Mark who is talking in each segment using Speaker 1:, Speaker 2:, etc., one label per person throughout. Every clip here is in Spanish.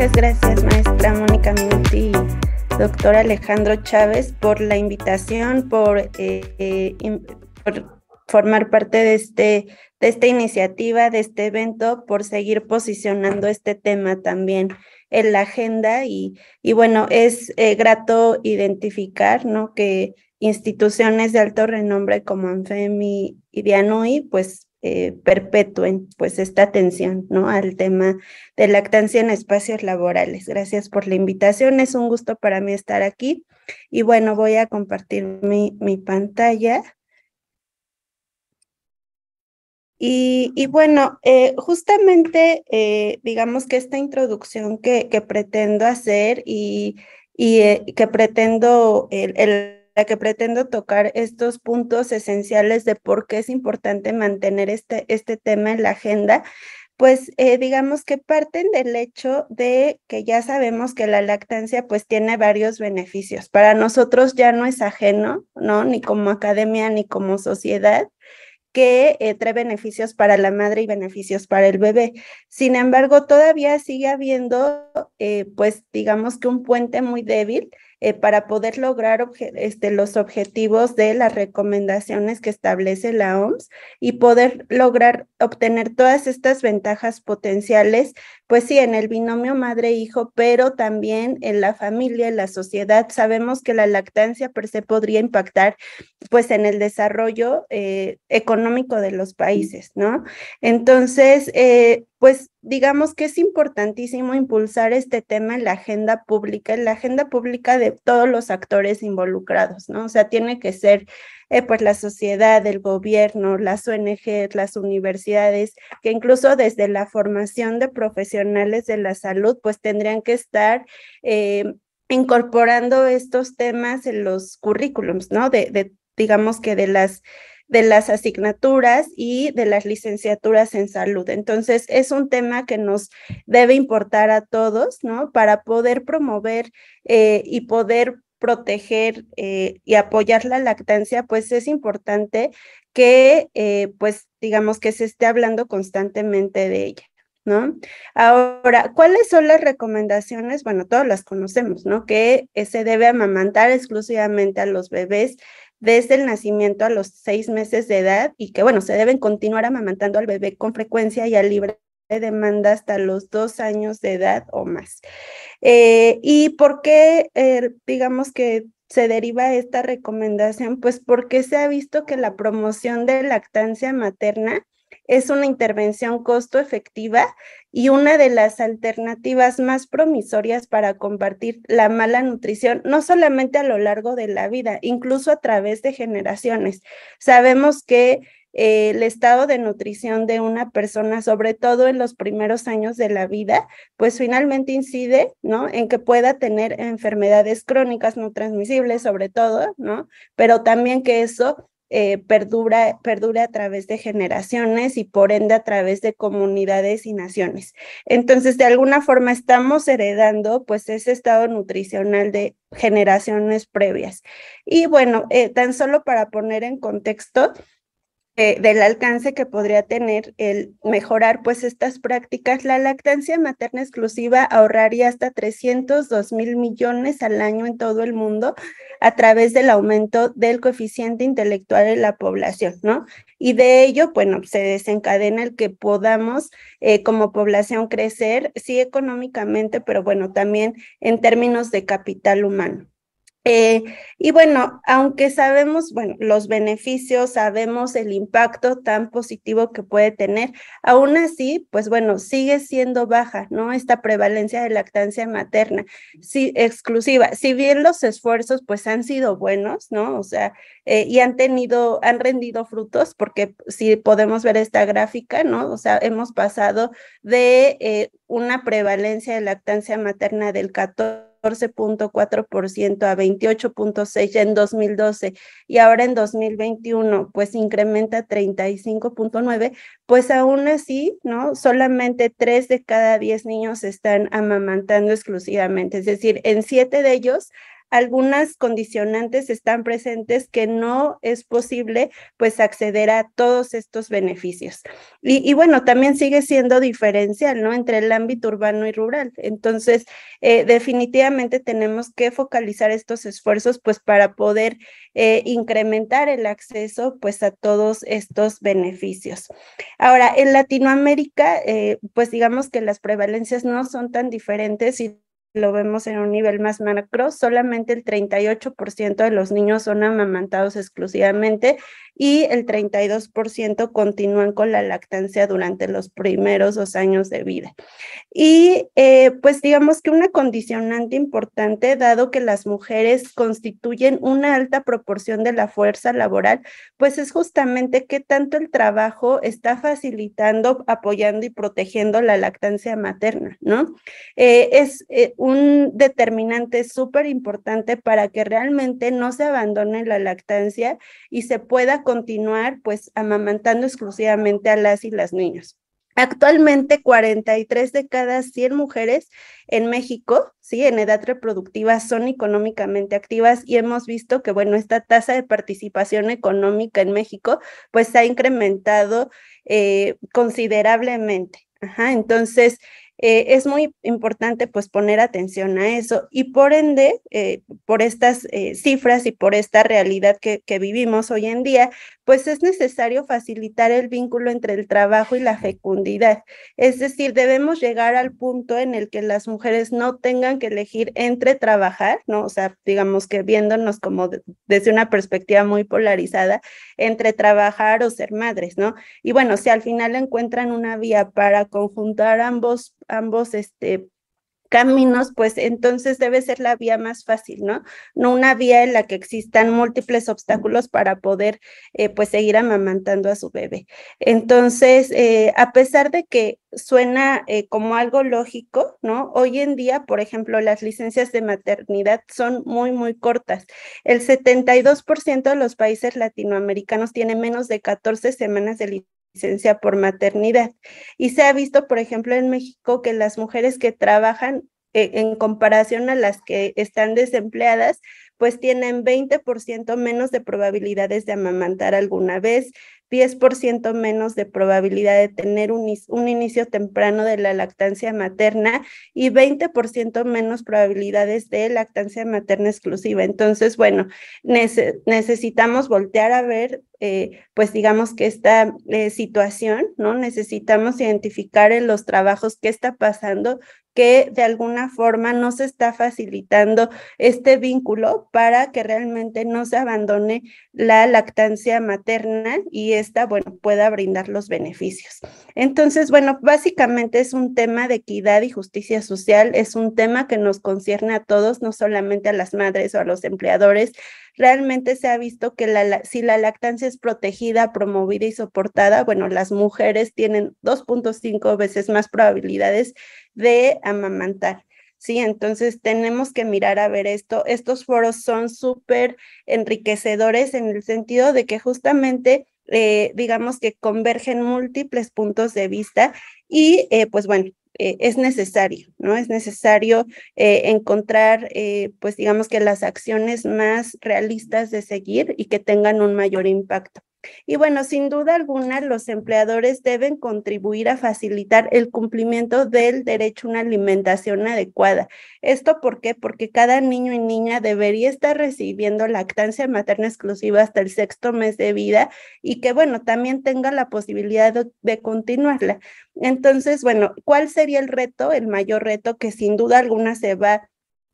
Speaker 1: Muchas gracias, maestra Mónica Minuti doctor Alejandro Chávez por la invitación, eh, eh, por, formar parte de, este, de esta iniciativa, de este evento, por seguir posicionando este tema también en la agenda. Y, y bueno, es eh, grato identificar ¿no? que instituciones de alto renombre como ANFEM y, y DIANUI, pues eh, perpetúen pues esta atención ¿no? al tema de lactancia en espacios laborales. Gracias por la invitación, es un gusto para mí estar aquí y bueno, voy a compartir mi, pantalla. Y, bueno, eh, justamente eh, digamos que esta introducción que, que pretendo hacer y, que pretendo el que pretendo tocar estos puntos esenciales de por qué es importante mantener este, este tema en la agenda, pues eh, digamos que parten del hecho de que ya sabemos que la lactancia pues tiene varios beneficios. Para nosotros ya no es ajeno, ¿no? Ni como academia ni como sociedad que eh, trae beneficios para la madre y beneficios para el bebé. Sin embargo, todavía sigue habiendo, eh, pues digamos que un puente muy débil eh, para poder lograr este, los objetivos de las recomendaciones que establece la OMS y poder lograr obtener todas estas ventajas potenciales, pues sí, en el binomio madre-hijo, pero también en la familia, en la sociedad. Sabemos que la lactancia per se podría impactar pues en el desarrollo eh, económico de los países, ¿no? Entonces, eh, pues digamos que es importantísimo impulsar este tema en la agenda pública, en la agenda pública de todos los actores involucrados, ¿no? O sea, tiene que ser eh, pues la sociedad, el gobierno, las ONG, las universidades, que incluso desde la formación de profesionales de la salud, pues tendrían que estar... Eh, incorporando estos temas en los currículums, ¿no? De, de digamos que de las de las asignaturas y de las licenciaturas en salud. Entonces, es un tema que nos debe importar a todos, ¿no? Para poder promover eh, y poder proteger eh, y apoyar la lactancia, pues es importante que, eh, pues, digamos que se esté hablando constantemente de ella. ¿No? Ahora, ¿cuáles son las recomendaciones? Bueno, todas las conocemos, ¿no? Que se debe amamantar exclusivamente a los bebés desde el nacimiento a los seis meses de edad y que, bueno, se deben continuar amamantando al bebé con frecuencia y a libre demanda hasta los dos años de edad o más. Eh, ¿Y por qué, eh, digamos que se deriva esta recomendación? Pues porque se ha visto que la promoción de lactancia materna es una intervención costo efectiva y una de las alternativas más promisorias para combatir la mala nutrición, no solamente a lo largo de la vida, incluso a través de generaciones. Sabemos que eh, el estado de nutrición de una persona, sobre todo en los primeros años de la vida, pues finalmente incide, ¿no? En que pueda tener enfermedades crónicas no transmisibles, sobre todo, ¿no? Pero también que eso eh, perdura, perdure a través de generaciones y por ende a través de comunidades y naciones. Entonces, de alguna forma estamos heredando pues ese estado nutricional de generaciones previas. Y bueno, eh, tan solo para poner en contexto, eh, del alcance que podría tener el mejorar pues estas prácticas. La lactancia materna exclusiva ahorraría hasta dos mil millones al año en todo el mundo a través del aumento del coeficiente intelectual de la población, ¿no? Y de ello, bueno, se desencadena el que podamos eh, como población crecer, sí económicamente, pero bueno, también en términos de capital humano. Eh, y bueno, aunque sabemos, bueno, los beneficios, sabemos el impacto tan positivo que puede tener, aún así, pues bueno, sigue siendo baja, ¿no? Esta prevalencia de lactancia materna, sí, exclusiva. Si bien los esfuerzos, pues han sido buenos, ¿no? O sea, eh, y han tenido, han rendido frutos, porque si podemos ver esta gráfica, ¿no? O sea, hemos pasado de eh, una prevalencia de lactancia materna del 14 14.4% a 28.6% en 2012 y ahora en 2021 pues incrementa 35.9%, pues aún así, ¿no? Solamente 3 de cada 10 niños están amamantando exclusivamente, es decir, en 7 de ellos algunas condicionantes están presentes que no es posible pues acceder a todos estos beneficios. Y, bueno, también sigue siendo diferencial, ¿no? Entre el ámbito urbano y rural. Entonces, eh, definitivamente tenemos que focalizar estos esfuerzos pues para poder eh, incrementar el acceso pues a todos estos beneficios. Ahora, en Latinoamérica, eh, pues digamos que las prevalencias no son tan diferentes y lo vemos en un nivel más macro, solamente el 38% de los niños son amamantados exclusivamente y el 32% continúan con la lactancia durante los primeros dos años de vida. Y eh, pues digamos que una condicionante importante, dado que las mujeres constituyen una alta proporción de la fuerza laboral, pues es justamente que tanto el trabajo está facilitando, apoyando y protegiendo la lactancia materna, ¿no? Eh, es, eh, un determinante súper importante para que realmente no se abandone la lactancia y se pueda continuar pues amamantando exclusivamente a las y las niñas. Actualmente 43 de cada 100 mujeres en México, sí, en edad reproductiva son económicamente activas y hemos visto que bueno, esta tasa de participación económica en México pues ha incrementado eh, considerablemente. Ajá, entonces, eh, es muy importante pues poner atención a eso y por ende, eh, por estas eh, cifras y por esta realidad que, vivimos hoy en día, pues es necesario facilitar el vínculo entre el trabajo y la fecundidad. Es decir, debemos llegar al punto en el que las mujeres no tengan que elegir entre trabajar, ¿no? O sea, digamos que viéndonos como desde una perspectiva muy polarizada, entre trabajar o ser madres, ¿no? Y bueno, si al final encuentran una vía para conjuntar ambos ambos este, caminos, pues entonces debe ser la vía más fácil, ¿no? No una vía en la que existan múltiples obstáculos para poder, eh, pues, seguir amamantando a su bebé. Entonces, eh, a pesar de que suena eh, como algo lógico, ¿no? Hoy en día, por ejemplo, las licencias de maternidad son muy, muy cortas. El 72% de los países latinoamericanos tiene menos de 14 semanas de licencia licencia por maternidad. Y se ha visto, por ejemplo, en México que las mujeres que trabajan eh, en comparación a las que están desempleadas, pues tienen 20% menos de probabilidades de amamantar alguna vez, 10% menos de probabilidad de tener un, un, inicio temprano de la lactancia materna y 20% menos probabilidades de lactancia materna exclusiva. Entonces, bueno, necesitamos voltear a ver eh, pues digamos que esta eh, situación, ¿no? Necesitamos identificar en los trabajos qué está pasando, que de alguna forma no se está facilitando este vínculo para que realmente no se abandone la lactancia materna y esta, bueno, pueda brindar los beneficios. Entonces, bueno, básicamente es un tema de equidad y justicia social, es un tema que nos concierne a todos, no solamente a las madres o a los empleadores, realmente se ha visto que la, si la lactancia es protegida, promovida y soportada, bueno, las mujeres tienen 2.5 veces más probabilidades de amamantar. Sí, entonces tenemos que mirar a ver esto. Estos foros son súper enriquecedores en el sentido de que justamente eh, digamos que convergen múltiples puntos de vista y eh, pues bueno, eh, es necesario, ¿no? Es necesario encontrar, pues digamos que las acciones más realistas de seguir y que tengan un mayor impacto. Y bueno, sin duda alguna, los empleadores deben contribuir a facilitar el cumplimiento del derecho a una alimentación adecuada. ¿Esto por qué? Porque cada niño y niña debería estar recibiendo lactancia materna exclusiva hasta el sexto mes de vida y que, bueno, también tenga la posibilidad de, continuarla. Entonces, bueno, ¿cuál sería el reto, el mayor reto que sin duda alguna se va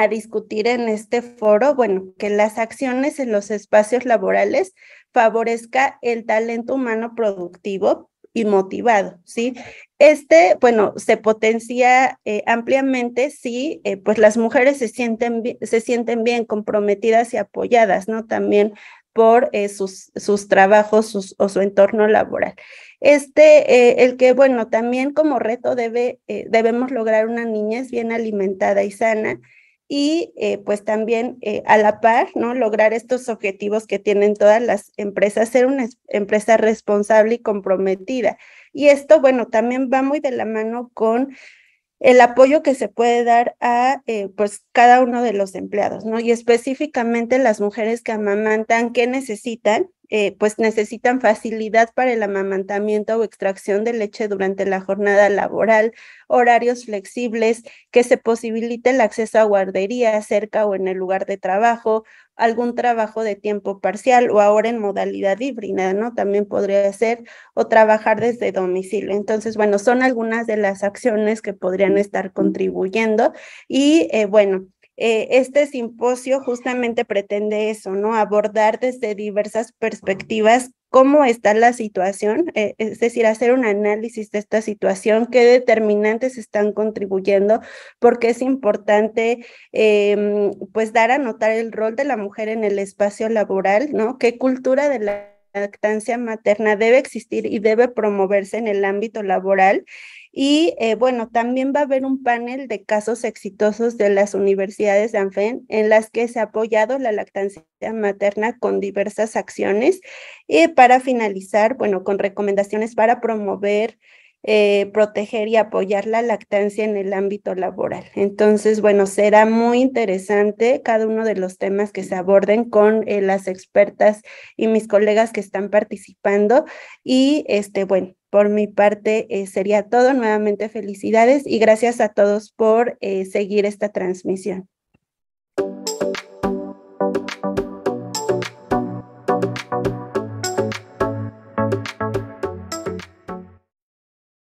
Speaker 1: a discutir en este foro, bueno, que las acciones en los espacios laborales favorezca el talento humano productivo y motivado, ¿sí? Este, bueno, se potencia eh, ampliamente si, eh, pues, las mujeres se sienten, se sienten bien comprometidas y apoyadas, ¿no? También por eh, sus, sus, trabajos o su entorno laboral. Este, el que, bueno, también como reto debe, debemos lograr una niñez bien alimentada y sana, y eh, pues también eh, a la par, ¿no? Lograr estos objetivos que tienen todas las empresas, ser una empresa responsable y comprometida. Y esto, bueno, también va muy de la mano con el apoyo que se puede dar a eh, pues cada uno de los empleados, ¿no? Y específicamente las mujeres que amamantan, qué necesitan eh, pues necesitan facilidad para el amamantamiento o extracción de leche durante la jornada laboral, horarios flexibles, que se posibilite el acceso a guardería cerca o en el lugar de trabajo, algún trabajo de tiempo parcial o ahora en modalidad híbrida, ¿no? También podría ser o trabajar desde domicilio. Entonces, bueno, son algunas de las acciones que podrían estar contribuyendo y eh, bueno, eh, este simposio justamente pretende eso, ¿no? Abordar desde diversas perspectivas cómo está la situación, eh, es decir, hacer un análisis de esta situación, qué determinantes están contribuyendo, porque es importante em, pues dar a notar el rol de la mujer en el espacio laboral, ¿no? ¿Qué cultura de la lactancia materna debe existir y debe promoverse en el ámbito laboral y eh, bueno, también va a haber un panel de casos exitosos de las universidades de ANFEN en las que se ha apoyado la lactancia materna con diversas acciones. Y eh, para finalizar, bueno, con recomendaciones para promover eh, proteger y apoyar la lactancia en el ámbito laboral. Entonces, bueno, será muy interesante cada uno de los temas que se aborden con las expertas y mis colegas que están participando. Y este, bueno, por mi parte, eh, sería todo. Nuevamente felicidades y gracias a todos por eh, seguir esta transmisión.